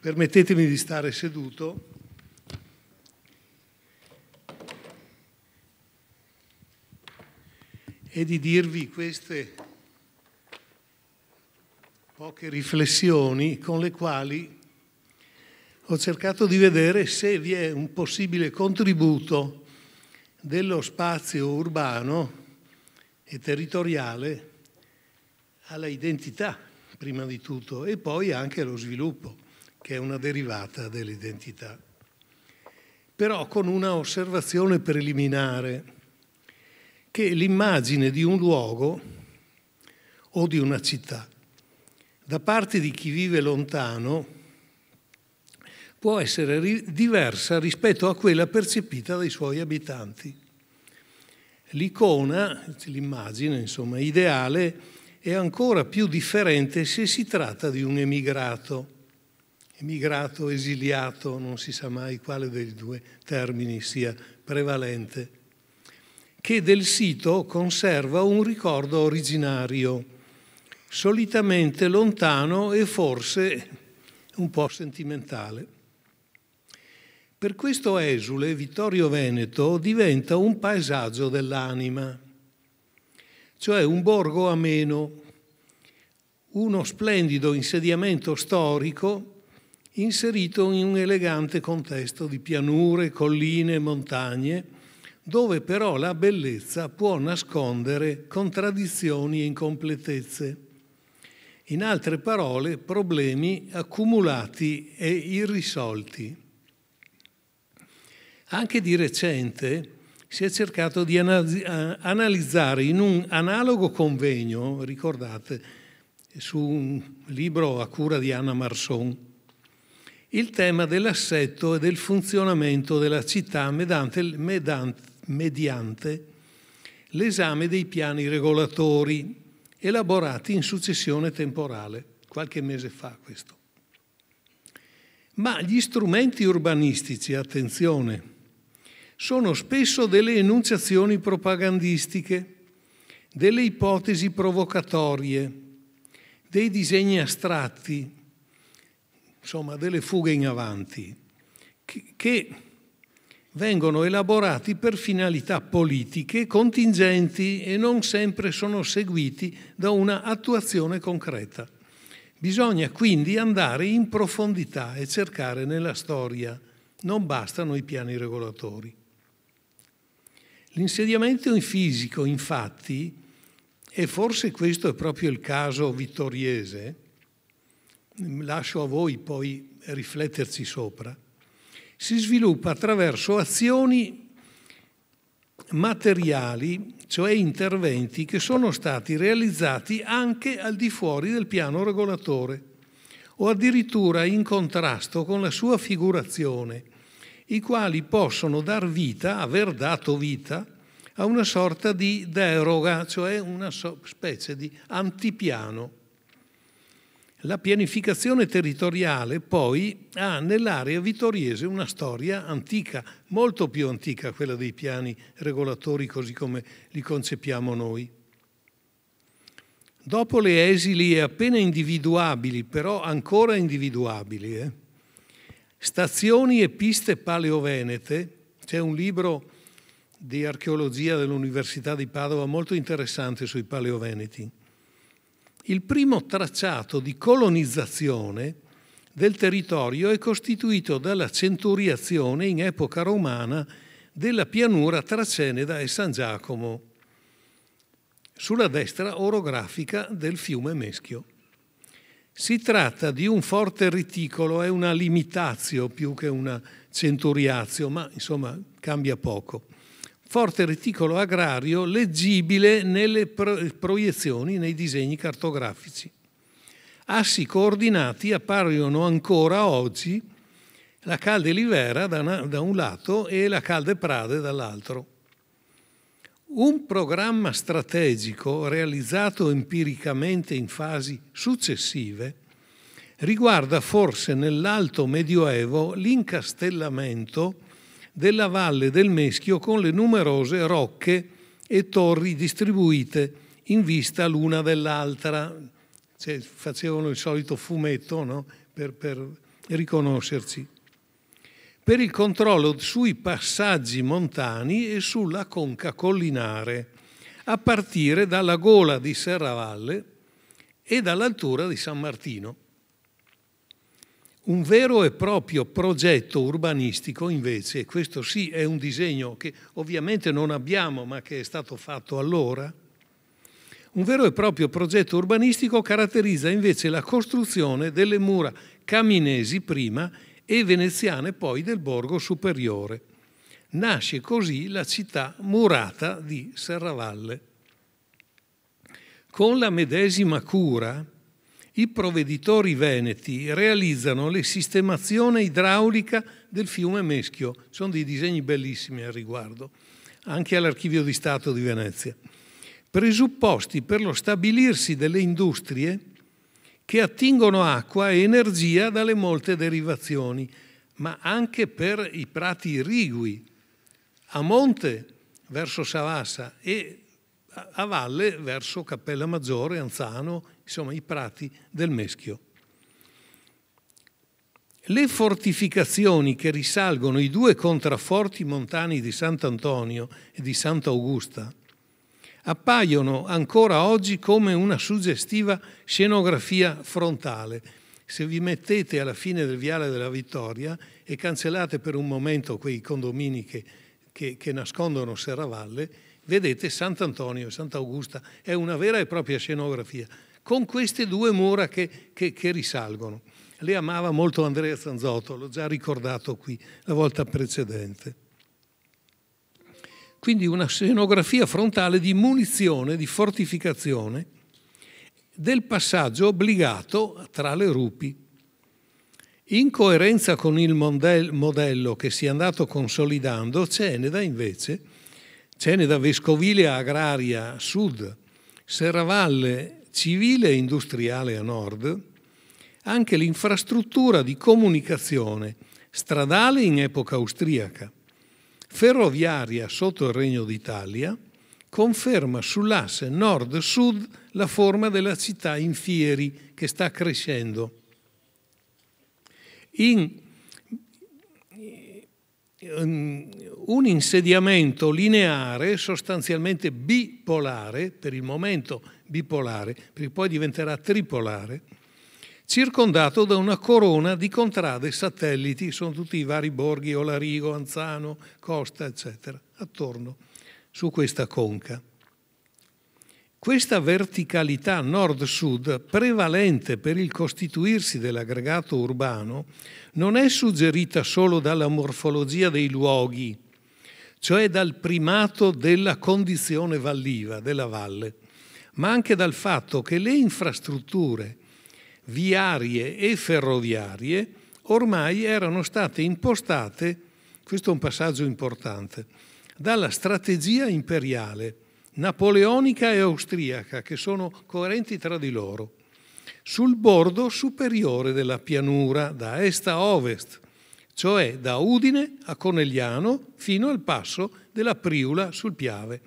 Permettetemi di stare seduto. e di dirvi queste poche riflessioni con le quali ho cercato di vedere se vi è un possibile contributo dello spazio urbano e territoriale alla identità, prima di tutto, e poi anche allo sviluppo che è una derivata dell'identità. Però con una osservazione preliminare che l'immagine di un luogo o di una città da parte di chi vive lontano può essere ri- diversa rispetto a quella percepita dai suoi abitanti. L'icona, l'immagine insomma, ideale, è ancora più differente se si tratta di un emigrato emigrato, esiliato, non si sa mai quale dei due termini sia prevalente, che del sito conserva un ricordo originario, solitamente lontano e forse un po' sentimentale. Per questo esule Vittorio Veneto diventa un paesaggio dell'anima, cioè un borgo ameno, uno splendido insediamento storico inserito in un elegante contesto di pianure, colline, e montagne, dove però la bellezza può nascondere contraddizioni e incompletezze. In altre parole, problemi accumulati e irrisolti. Anche di recente si è cercato di analizzare in un analogo convegno, ricordate, su un libro a cura di Anna Marson, il tema dell'assetto e del funzionamento della città medante, mediante l'esame dei piani regolatori elaborati in successione temporale, qualche mese fa questo. Ma gli strumenti urbanistici, attenzione, sono spesso delle enunciazioni propagandistiche, delle ipotesi provocatorie, dei disegni astratti, insomma, delle fughe in avanti, che, vengono elaborati per finalità politiche contingenti e non sempre sono seguiti da una attuazione concreta. Bisogna quindi andare in profondità e cercare nella storia. Non bastano i piani regolatori. L'insediamento in fisico, infatti, e forse questo è proprio il caso vittoriese, lascio a voi poi rifletterci sopra, si sviluppa attraverso azioni materiali, cioè interventi che sono stati realizzati anche al di fuori del piano regolatore o addirittura in contrasto con la sua figurazione, i quali possono dar vita, aver dato vita, a una sorta di deroga, cioè una specie di antipiano la pianificazione territoriale poi ha nell'area vittoriese una storia antica, molto più antica quella dei piani regolatori così come li concepiamo noi. Dopo le esili e appena individuabili, però ancora individuabili, eh? stazioni e piste paleovenete, c'è un libro di archeologia dell'Università di Padova molto interessante sui paleoveneti il primo tracciato di colonizzazione del territorio è costituito dalla centuriazione in epoca romana della pianura tra Ceneda e San Giacomo, sulla destra orografica del fiume Meschio. Si tratta di un forte reticolo, è una limitazio più che una centuriazio, ma insomma cambia poco forte reticolo agrario leggibile nelle proiezioni, nei disegni cartografici. Assi coordinati appaiono ancora oggi la Calde Livera da, da un lato e la Calde Prade dall'altro. Un programma strategico realizzato empiricamente in fasi successive riguarda forse nell'alto medioevo l'incastellamento della valle del Meschio con le numerose rocche e torri distribuite in vista l'una dell'altra. Cioè, facevano il solito fumetto no? per, per riconoscersi. Per il controllo sui passaggi montani e sulla conca collinare, a partire dalla gola di Serravalle e dall'altura di San Martino. Un vero e proprio progetto urbanistico invece, questo sì è un disegno che ovviamente non abbiamo ma che è stato fatto allora, un vero e proprio progetto urbanistico caratterizza invece la costruzione delle mura caminesi prima e veneziane poi del borgo superiore. Nasce così la città murata di Serravalle. Con la medesima cura, i provveditori veneti realizzano le sistemazioni idraulica del fiume Meschio. Sono dei disegni bellissimi al riguardo, anche all'Archivio di Stato di Venezia. Presupposti per lo stabilirsi delle industrie che attingono acqua e energia dalle molte derivazioni, ma anche per i prati irrigui, a monte verso Savassa e a valle verso Cappella Maggiore, Anzano insomma i prati del Meschio. Le fortificazioni che risalgono i due contrafforti montani di Sant'Antonio e di Sant'Augusta appaiono ancora oggi come una suggestiva scenografia frontale. Se vi mettete alla fine del Viale della Vittoria e cancellate per un momento quei condomini che, che, che nascondono Serravalle, vedete Sant'Antonio e Sant'Augusta, è una vera e propria scenografia con queste due mura che, che, che risalgono. Le amava molto Andrea Zanzotto, l'ho già ricordato qui la volta precedente. Quindi una scenografia frontale di munizione, di fortificazione, del passaggio obbligato tra le rupi. In coerenza con il modello che si è andato consolidando, Ceneda invece, Ceneda vescovile agraria sud, Serravalle civile e industriale a nord, anche l'infrastruttura di comunicazione stradale in epoca austriaca, ferroviaria sotto il Regno d'Italia, conferma sull'asse nord-sud la forma della città in fieri che sta crescendo. In un insediamento lineare, sostanzialmente bipolare, per il momento bipolare, perché poi diventerà tripolare, circondato da una corona di contrade satelliti, sono tutti i vari borghi, Olarigo, Anzano, Costa, eccetera, attorno su questa conca. Questa verticalità nord-sud, prevalente per il costituirsi dell'aggregato urbano, non è suggerita solo dalla morfologia dei luoghi, cioè dal primato della condizione valliva, della valle ma anche dal fatto che le infrastrutture viarie e ferroviarie ormai erano state impostate, questo è un passaggio importante, dalla strategia imperiale napoleonica e austriaca, che sono coerenti tra di loro, sul bordo superiore della pianura, da est a ovest, cioè da Udine a Conegliano fino al passo della Priula sul Piave,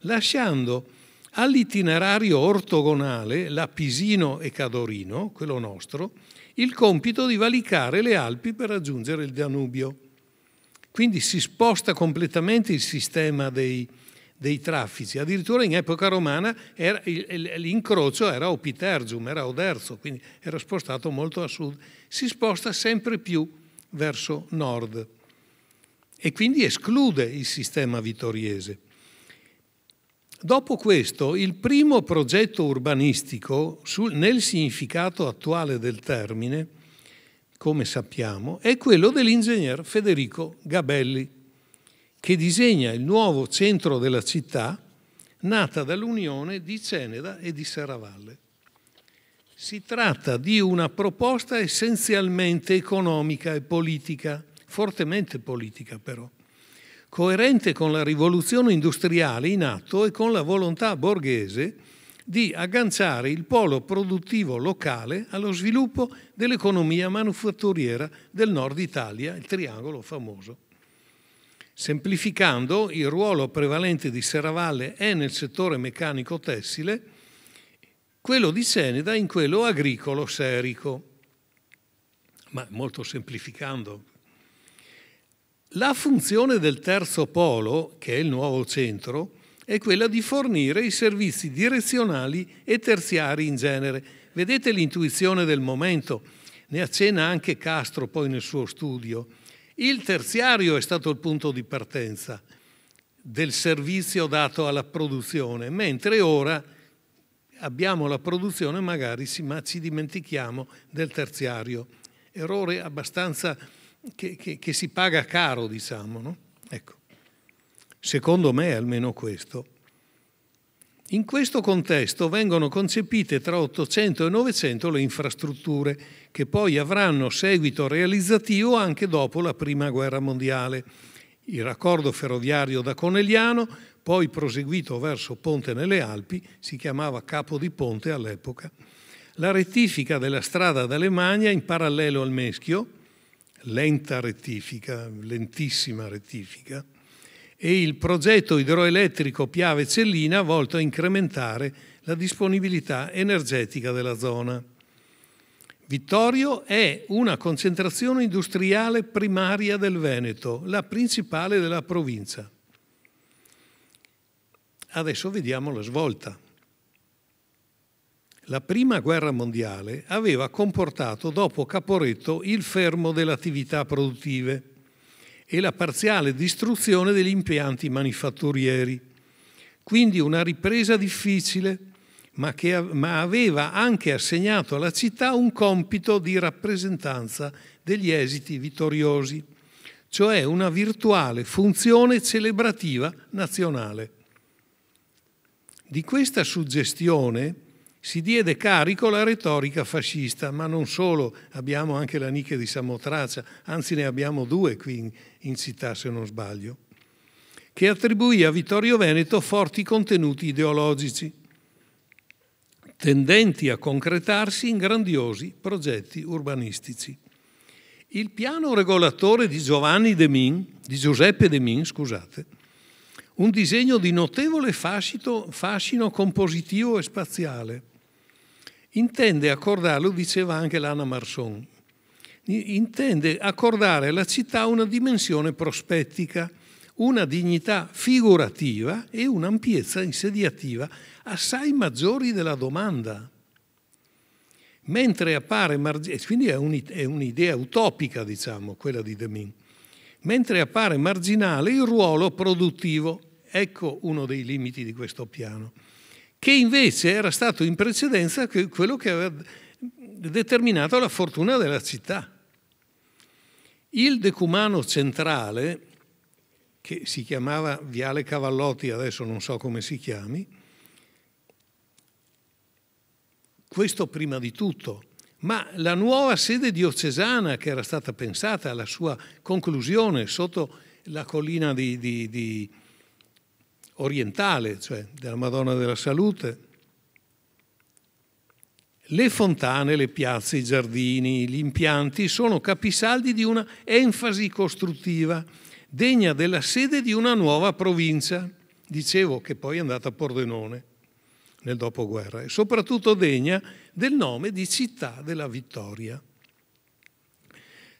lasciando all'itinerario ortogonale Lapisino e Cadorino, quello nostro, il compito di valicare le Alpi per raggiungere il Danubio. Quindi si sposta completamente il sistema dei, dei traffici. Addirittura in epoca romana era, l'incrocio era Opitergium, era Oderzo, quindi era spostato molto a sud. Si sposta sempre più verso nord e quindi esclude il sistema vittoriese. Dopo questo, il primo progetto urbanistico, sul, nel significato attuale del termine, come sappiamo, è quello dell'ingegner Federico Gabelli, che disegna il nuovo centro della città nata dall'unione di Ceneda e di Serravalle. Si tratta di una proposta essenzialmente economica e politica, fortemente politica però, coerente con la rivoluzione industriale in atto e con la volontà borghese di agganciare il polo produttivo locale allo sviluppo dell'economia manufatturiera del nord Italia, il triangolo famoso. Semplificando, il ruolo prevalente di Serravalle è nel settore meccanico-tessile, quello di Seneda in quello agricolo-serico. Ma molto semplificando, la funzione del terzo polo, che è il nuovo centro, è quella di fornire i servizi direzionali e terziari in genere. Vedete l'intuizione del momento, ne accenna anche Castro poi nel suo studio. Il terziario è stato il punto di partenza del servizio dato alla produzione, mentre ora abbiamo la produzione magari, ma ci dimentichiamo del terziario. Errore abbastanza che, che, che si paga caro, diciamo. No? Ecco. Secondo me almeno questo. In questo contesto vengono concepite tra 800 e 900 le infrastrutture, che poi avranno seguito realizzativo anche dopo la Prima Guerra Mondiale. Il raccordo ferroviario da Conegliano, poi proseguito verso Ponte nelle Alpi, si chiamava Capo di Ponte all'epoca. La rettifica della strada d'Alemagna in parallelo al Meschio, lenta rettifica, lentissima rettifica, e il progetto idroelettrico Piave-Cellina volto a incrementare la disponibilità energetica della zona. Vittorio è una concentrazione industriale primaria del Veneto, la principale della provincia. Adesso vediamo la svolta la prima guerra mondiale aveva comportato dopo Caporetto il fermo delle attività produttive e la parziale distruzione degli impianti manifatturieri. Quindi una ripresa difficile, ma, che, ma aveva anche assegnato alla città un compito di rappresentanza degli esiti vittoriosi, cioè una virtuale funzione celebrativa nazionale. Di questa suggestione, si diede carico la retorica fascista, ma non solo, abbiamo anche la nicchia di Samotracia, anzi ne abbiamo due qui in, in città se non sbaglio, che attribuì a Vittorio Veneto forti contenuti ideologici, tendenti a concretarsi in grandiosi progetti urbanistici. Il piano regolatore di Giovanni De Min, di Giuseppe De Min, scusate, un disegno di notevole fascito, fascino compositivo e spaziale. Intende accordarlo, diceva anche Lana Marson, intende accordare alla città una dimensione prospettica, una dignità figurativa e un'ampiezza insediativa assai maggiori della domanda. Mentre appare eh, quindi è un'idea utopica, diciamo, quella di Demin, mentre appare marginale il ruolo produttivo Ecco uno dei limiti di questo piano, che invece era stato in precedenza quello che aveva determinato la fortuna della città. Il decumano centrale, che si chiamava Viale Cavallotti, adesso non so come si chiami, questo prima di tutto, ma la nuova sede diocesana che era stata pensata alla sua conclusione sotto la collina di, di, di, orientale, cioè della Madonna della Salute, le fontane, le piazze, i giardini, gli impianti sono capisaldi di una enfasi costruttiva degna della sede di una nuova provincia, dicevo che poi è andata a Pordenone nel dopoguerra, e soprattutto degna del nome di città della vittoria.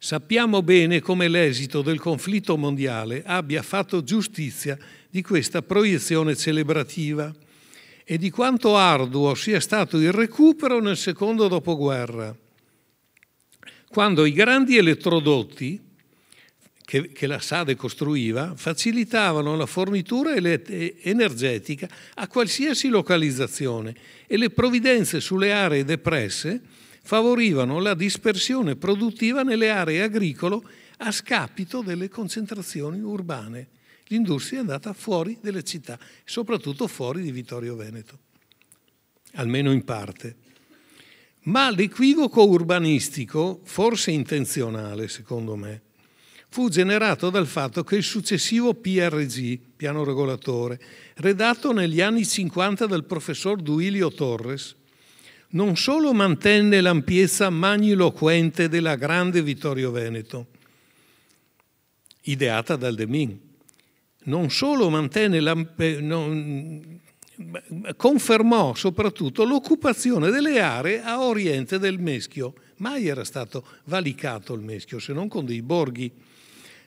Sappiamo bene come l'esito del conflitto mondiale abbia fatto giustizia di questa proiezione celebrativa e di quanto arduo sia stato il recupero nel secondo dopoguerra, quando i grandi elettrodotti che, che la Sade costruiva facilitavano la fornitura energetica a qualsiasi localizzazione e le provvidenze sulle aree depresse favorivano la dispersione produttiva nelle aree agricole a scapito delle concentrazioni urbane l'industria è andata fuori delle città, soprattutto fuori di Vittorio Veneto, almeno in parte. Ma l'equivoco urbanistico, forse intenzionale secondo me, fu generato dal fatto che il successivo PRG, piano regolatore, redatto negli anni 50 dal professor Duilio Torres, non solo mantenne l'ampiezza magniloquente della grande Vittorio Veneto, ideata dal De Min, non solo mantenne la, non, confermò soprattutto l'occupazione delle aree a oriente del Meschio. Mai era stato valicato il Meschio, se non con dei borghi,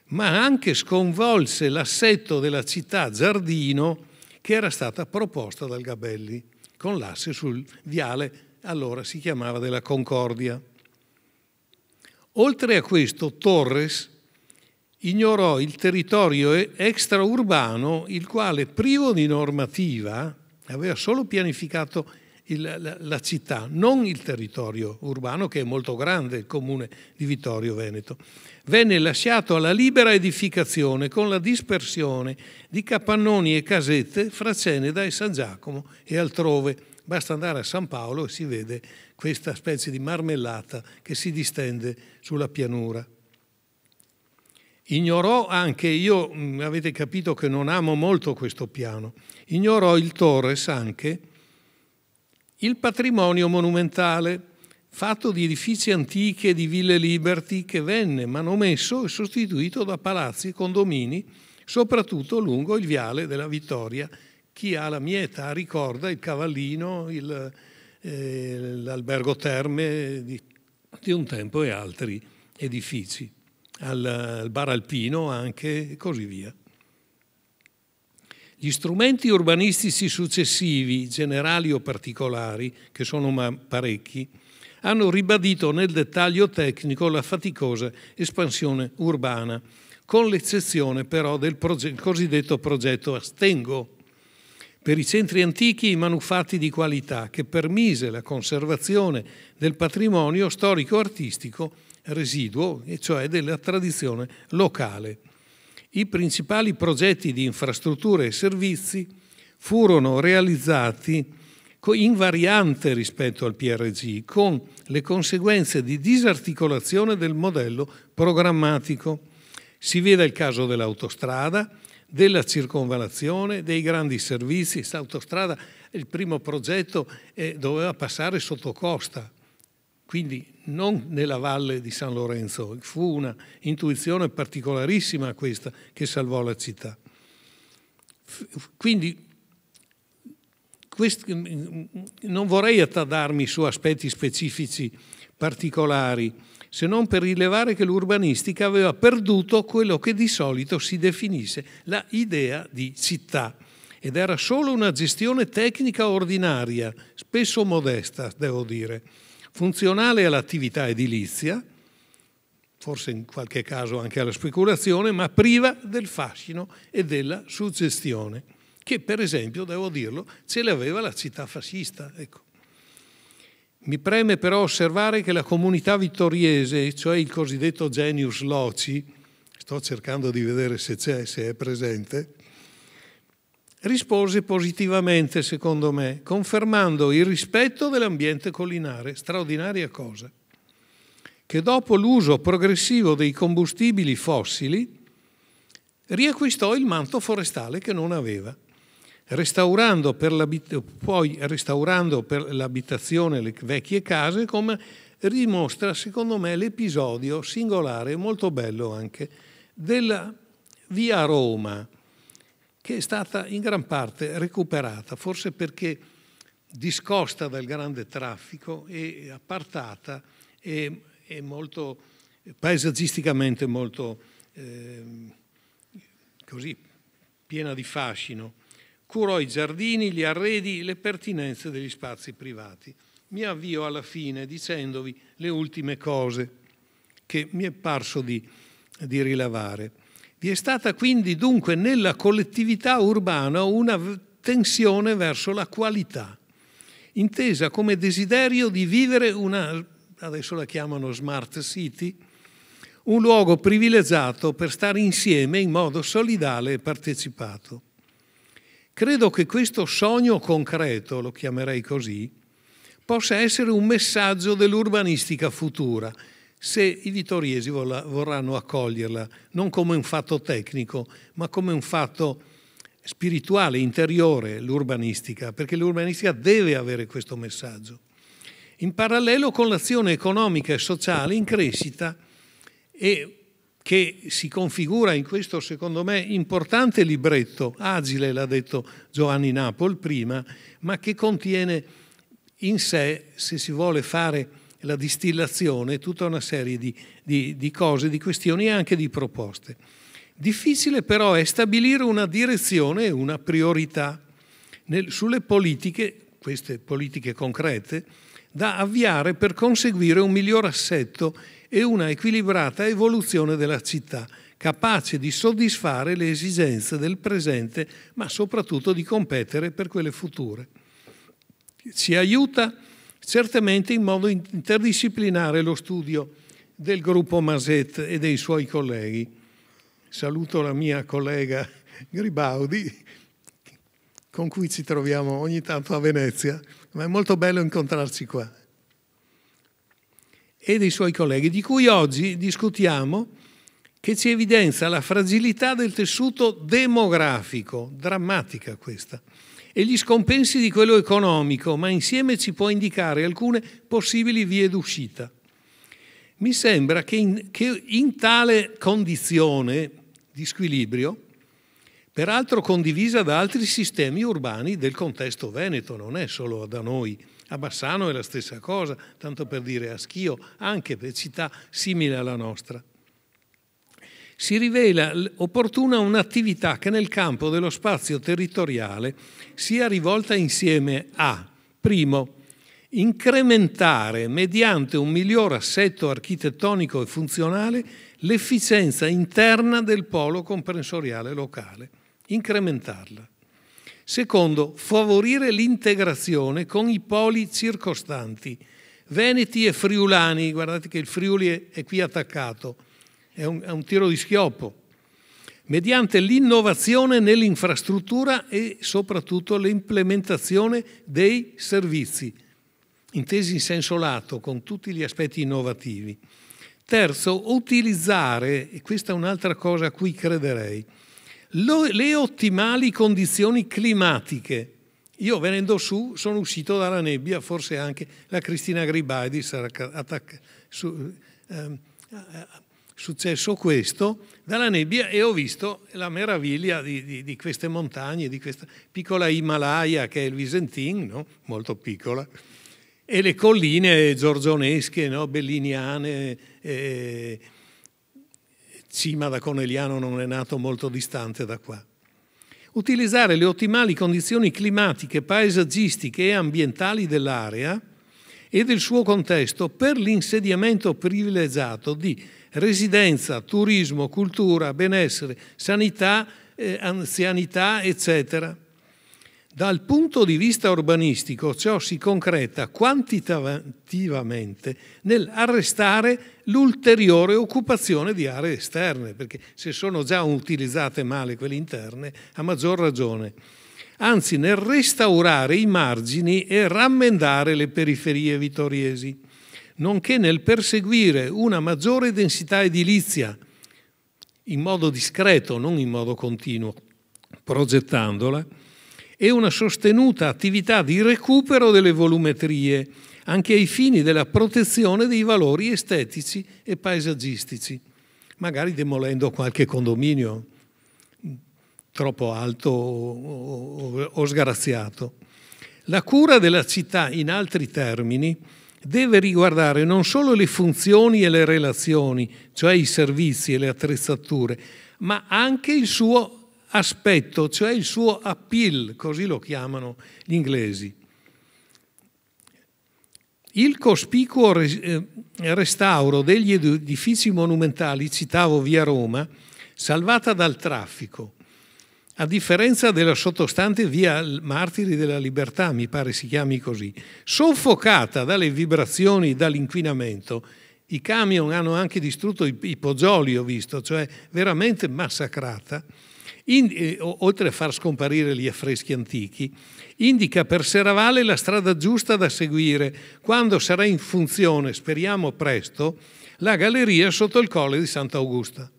ma anche sconvolse l'assetto della città Giardino che era stata proposta dal Gabelli, con l'asse sul viale allora si chiamava della Concordia. Oltre a questo, Torres ignorò il territorio extraurbano, il quale, privo di normativa, aveva solo pianificato il, la, la, città, non il territorio urbano, che è molto grande, il comune di Vittorio Veneto. Venne lasciato alla libera edificazione con la dispersione di capannoni e casette fra Ceneda e San Giacomo e altrove. Basta andare a San Paolo e si vede questa specie di marmellata che si distende sulla pianura. Ignorò anche, io mm, avete capito che non amo molto questo piano, ignorò il Torres anche il patrimonio monumentale fatto di edifici antichi e di ville liberty che venne manomesso e sostituito da palazzi e condomini, soprattutto lungo il viale della Vittoria. Chi ha la mia età ricorda il Cavallino, il, eh, l'Albergo Terme di, di un tempo e altri edifici al, al bar alpino anche e così via. Gli strumenti urbanistici successivi, generali o particolari, che sono parecchi, hanno ribadito nel dettaglio tecnico la faticosa espansione urbana, con l'eccezione però del progetto, cosiddetto progetto Astengo, per i centri antichi i manufatti di qualità che permise la conservazione del patrimonio storico-artistico residuo, e cioè della tradizione locale. I principali progetti di infrastrutture e servizi furono realizzati in variante rispetto al PRG, con le conseguenze di disarticolazione del modello programmatico. Si veda il caso dell'autostrada, della circonvalazione, dei grandi servizi. L'autostrada, il primo progetto, eh, doveva passare sotto costa, quindi non nella valle di San Lorenzo. Fu una intuizione particolarissima questa che salvò la città. Quindi questi, non vorrei attardarmi su aspetti specifici particolari, se non per rilevare che l'urbanistica aveva perduto quello che di solito si definisse la idea di città ed era solo una gestione tecnica ordinaria, spesso modesta, devo dire funzionale all'attività edilizia, forse in qualche caso anche alla speculazione, ma priva del fascino e della suggestione, che per esempio, devo dirlo, ce l'aveva la città fascista. Ecco. Mi preme però osservare che la comunità vittoriese, cioè il cosiddetto genius loci, sto cercando di vedere se c'è, se è presente, rispose positivamente, secondo me, confermando il rispetto dell'ambiente collinare, straordinaria cosa, che dopo l'uso progressivo dei combustibili fossili riacquistò il manto forestale che non aveva. Restaurando poi restaurando per l'abitazione le vecchie case, come dimostra secondo me l'episodio singolare, molto bello anche, della via Roma, che è stata in gran parte recuperata, forse perché discosta dal grande traffico e appartata e, e molto, paesaggisticamente molto eh, così, piena di fascino. Curò i giardini, gli arredi, le pertinenze degli spazi privati. Mi avvio alla fine dicendovi le ultime cose che mi è parso di, di rilevare. Vi è stata quindi dunque nella collettività urbana una tensione verso la qualità, intesa come desiderio di vivere una, adesso la chiamano smart city, un luogo privilegiato per stare insieme in modo solidale e partecipato. Credo che questo sogno concreto, lo chiamerei così, possa essere un messaggio dell'urbanistica futura, se i vittoriesi vorranno accoglierla non come un fatto tecnico, ma come un fatto spirituale, interiore, l'urbanistica, perché l'urbanistica deve avere questo messaggio. In parallelo con l'azione economica e sociale in crescita e che si configura in questo, secondo me, importante libretto, agile l'ha detto Giovanni Napol prima, ma che contiene in sé, se si vuole fare la distillazione, tutta una serie di, di, di cose, di questioni e anche di proposte. Difficile però è stabilire una direzione, una priorità nel, sulle politiche, queste politiche concrete, da avviare per conseguire un miglior assetto e una equilibrata evoluzione della città, capace di soddisfare le esigenze del presente, ma soprattutto di competere per quelle future. Ci aiuta certamente in modo interdisciplinare lo studio del gruppo Maset e dei suoi colleghi. Saluto la mia collega Gribaudi, con cui ci troviamo ogni tanto a Venezia, ma è molto bello incontrarci qua, e dei suoi colleghi, di cui oggi discutiamo, che ci evidenzia la fragilità del tessuto demografico, drammatica questa, e gli scompensi di quello economico, ma insieme ci può indicare alcune possibili vie d'uscita. Mi sembra che in, che in tale condizione di squilibrio, peraltro condivisa da altri sistemi urbani del contesto veneto, non è solo da noi, a Bassano è la stessa cosa, tanto per dire a Schio, anche per città simile alla nostra si rivela opportuna un'attività che nel campo dello spazio territoriale sia rivolta insieme a, primo, incrementare mediante un miglior assetto architettonico e funzionale l'efficienza interna del polo comprensoriale locale, incrementarla. Secondo, favorire l'integrazione con i poli circostanti, veneti e friulani, guardate che il Friuli è qui attaccato, è un, è un tiro di schioppo, mediante l'innovazione nell'infrastruttura e soprattutto l'implementazione dei servizi, intesi in senso lato, con tutti gli aspetti innovativi. Terzo, utilizzare, e questa è un'altra cosa a cui crederei, lo, le ottimali condizioni climatiche. Io venendo su sono uscito dalla nebbia, forse anche la Cristina Gribaldi sarà attaccata. Eh, successo questo, dalla nebbia e ho visto la meraviglia di, di, di queste montagne, di questa piccola Himalaya che è il Visentin, no? molto piccola, e le colline giorgionesche, no? belliniane, eh, cima da Conegliano non è nato molto distante da qua. Utilizzare le ottimali condizioni climatiche, paesaggistiche e ambientali dell'area e del suo contesto per l'insediamento privilegiato di residenza, turismo, cultura, benessere, sanità, eh, anzianità, eccetera. Dal punto di vista urbanistico ciò si concreta quantitativamente nel arrestare l'ulteriore occupazione di aree esterne, perché se sono già utilizzate male quelle interne, a maggior ragione. Anzi, nel restaurare i margini e rammendare le periferie vittoriesi nonché nel perseguire una maggiore densità edilizia in modo discreto, non in modo continuo, progettandola, e una sostenuta attività di recupero delle volumetrie, anche ai fini della protezione dei valori estetici e paesaggistici, magari demolendo qualche condominio troppo alto o, sgraziato. La cura della città, in altri termini, deve riguardare non solo le funzioni e le relazioni, cioè i servizi e le attrezzature, ma anche il suo aspetto, cioè il suo appeal, così lo chiamano gli inglesi. Il cospicuo eh, restauro degli edifici monumentali, citavo via Roma, salvata dal traffico, a differenza della sottostante via Martiri della Libertà, mi pare si chiami così, soffocata dalle vibrazioni, e dall'inquinamento, i camion hanno anche distrutto i, i poggioli, ho visto, cioè veramente massacrata, in, eh, oltre a far scomparire gli affreschi antichi, indica per Seravale la strada giusta da seguire quando sarà in funzione, speriamo presto, la galleria sotto il colle di Sant'Augusta.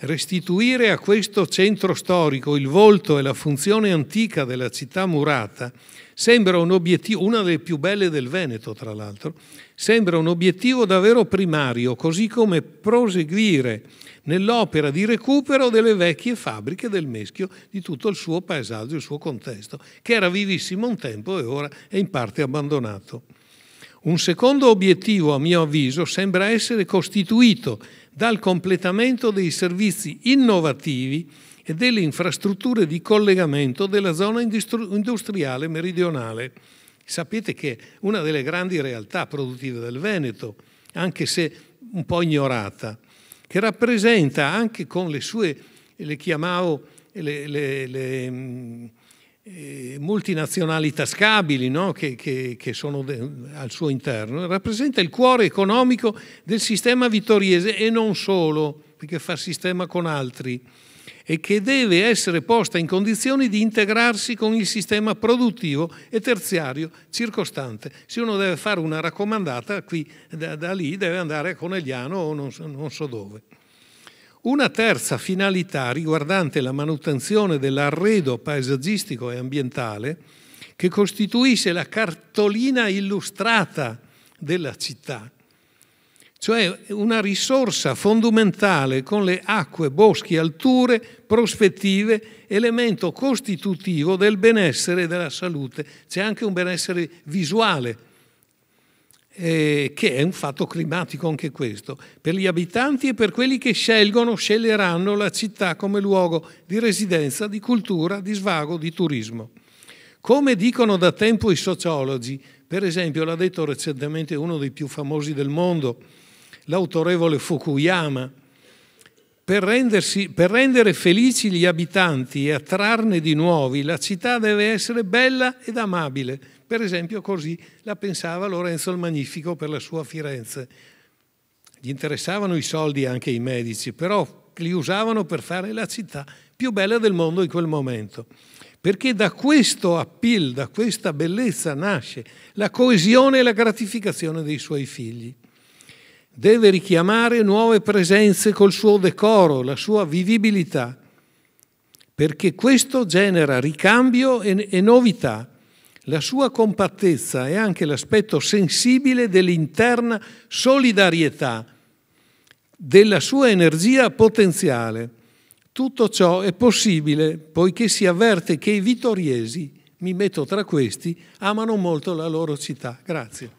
Restituire a questo centro storico il volto e la funzione antica della città murata sembra un obiettivo, una delle più belle del Veneto tra l'altro, sembra un obiettivo davvero primario, così come proseguire nell'opera di recupero delle vecchie fabbriche del Meschio, di tutto il suo paesaggio, il suo contesto, che era vivissimo un tempo e ora è in parte abbandonato. Un secondo obiettivo, a mio avviso, sembra essere costituito dal completamento dei servizi innovativi e delle infrastrutture di collegamento della zona industriale meridionale. Sapete che è una delle grandi realtà produttive del Veneto, anche se un po' ignorata, che rappresenta anche con le sue, le chiamavo, le, le, le mm, eh, multinazionali tascabili no? che, che, che, sono al suo interno, rappresenta il cuore economico del sistema vittoriese e non solo, perché fa sistema con altri, e che deve essere posta in condizioni di integrarsi con il sistema produttivo e terziario circostante. Se uno deve fare una raccomandata, qui da, da lì deve andare a Conegliano o non so, non so dove. Una terza finalità riguardante la manutenzione dell'arredo paesaggistico e ambientale che costituisce la cartolina illustrata della città, cioè una risorsa fondamentale con le acque, boschi, alture, prospettive, elemento costitutivo del benessere e della salute. C'è anche un benessere visuale eh, che è un fatto climatico anche questo, per gli abitanti e per quelli che scelgono, sceglieranno la città come luogo di residenza, di cultura, di svago, di turismo. Come dicono da tempo i sociologi, per esempio l'ha detto recentemente uno dei più famosi del mondo, l'autorevole Fukuyama, per, rendersi, per, rendere felici gli abitanti e attrarne di nuovi, la città deve essere bella ed amabile, per esempio così la pensava Lorenzo il Magnifico per la sua Firenze. Gli interessavano i soldi anche i medici, però li usavano per fare la città più bella del mondo in quel momento. Perché da questo appeal, da questa bellezza nasce la coesione e la gratificazione dei suoi figli. Deve richiamare nuove presenze col suo decoro, la sua vivibilità, perché questo genera ricambio e, novità la sua compattezza è anche l'aspetto sensibile dell'interna solidarietà, della sua energia potenziale. Tutto ciò è possibile poiché si avverte che i vittoriesi, mi metto tra questi, amano molto la loro città. Grazie.